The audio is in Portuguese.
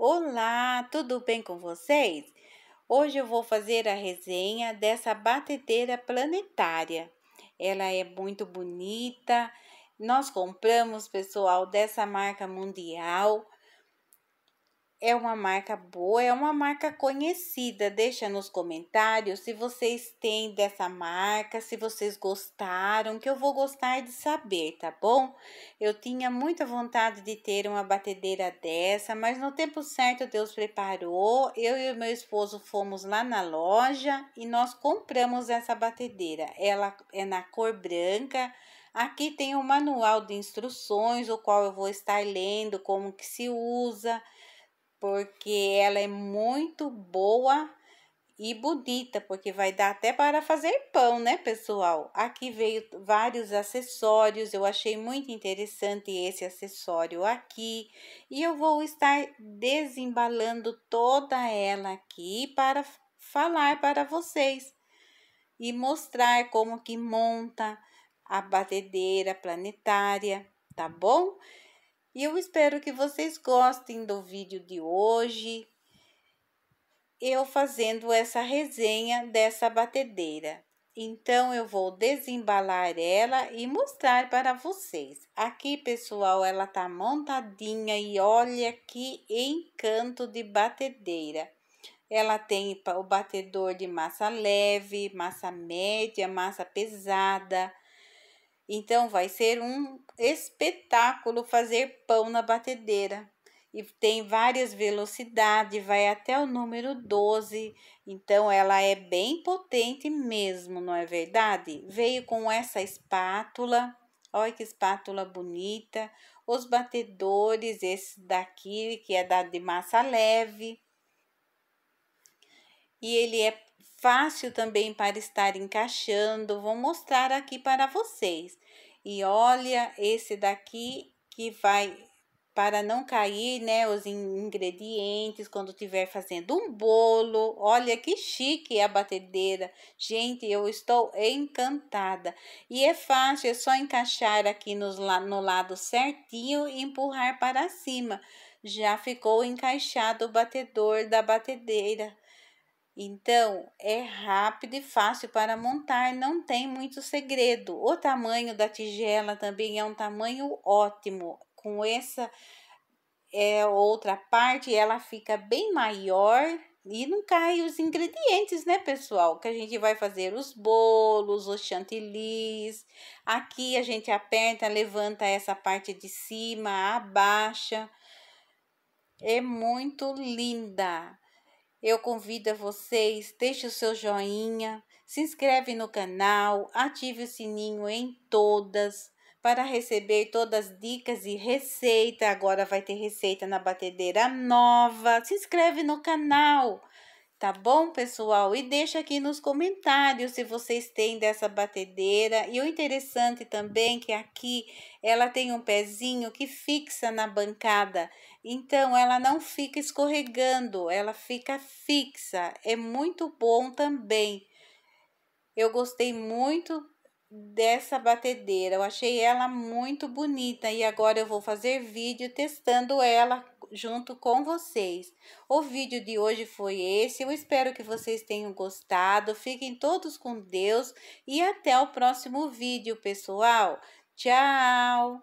Olá, tudo bem com vocês? Hoje eu vou fazer a resenha dessa batedeira planetária. Ela é muito bonita. Nós compramos, pessoal, dessa marca mundial é uma marca boa, é uma marca conhecida. Deixa nos comentários se vocês têm dessa marca, se vocês gostaram, que eu vou gostar de saber, tá bom? Eu tinha muita vontade de ter uma batedeira dessa, mas no tempo certo Deus preparou. Eu e meu esposo fomos lá na loja e nós compramos essa batedeira. Ela é na cor branca. Aqui tem o um manual de instruções, o qual eu vou estar lendo como que se usa porque ela é muito boa e bonita, porque vai dar até para fazer pão, né, pessoal? Aqui veio vários acessórios, eu achei muito interessante esse acessório aqui, e eu vou estar desembalando toda ela aqui para falar para vocês e mostrar como que monta a batedeira planetária, tá bom? E eu espero que vocês gostem do vídeo de hoje, eu fazendo essa resenha dessa batedeira. Então, eu vou desembalar ela e mostrar para vocês. Aqui, pessoal, ela tá montadinha e olha que encanto de batedeira. Ela tem o batedor de massa leve, massa média, massa pesada, então vai ser um espetáculo fazer pão na batedeira. E tem várias velocidades, vai até o número 12. Então ela é bem potente mesmo, não é verdade? Veio com essa espátula. Olha que espátula bonita. Os batedores, esse daqui que é da de massa leve. E ele é fácil também para estar encaixando. Vou mostrar aqui para vocês. E olha esse daqui que vai para não cair, né, os ingredientes quando estiver fazendo um bolo. Olha que chique a batedeira. Gente, eu estou encantada. E é fácil, é só encaixar aqui nos, no lado certinho e empurrar para cima. Já ficou encaixado o batedor da batedeira. Então, é rápido e fácil para montar, não tem muito segredo. O tamanho da tigela também é um tamanho ótimo. Com essa é, outra parte, ela fica bem maior e não cai os ingredientes, né, pessoal? Que a gente vai fazer os bolos, os chantilis. Aqui a gente aperta, levanta essa parte de cima, abaixa. É muito linda. Eu convido a vocês, deixe o seu joinha, se inscreve no canal, ative o sininho em todas para receber todas as dicas e receita. Agora vai ter receita na batedeira nova. Se inscreve no canal. Tá bom, pessoal? E deixa aqui nos comentários se vocês têm dessa batedeira. E o interessante também é que aqui ela tem um pezinho que fixa na bancada. Então, ela não fica escorregando, ela fica fixa. É muito bom também. Eu gostei muito dessa batedeira. Eu achei ela muito bonita e agora eu vou fazer vídeo testando ela junto com vocês. O vídeo de hoje foi esse. Eu espero que vocês tenham gostado. Fiquem todos com Deus e até o próximo vídeo, pessoal. Tchau!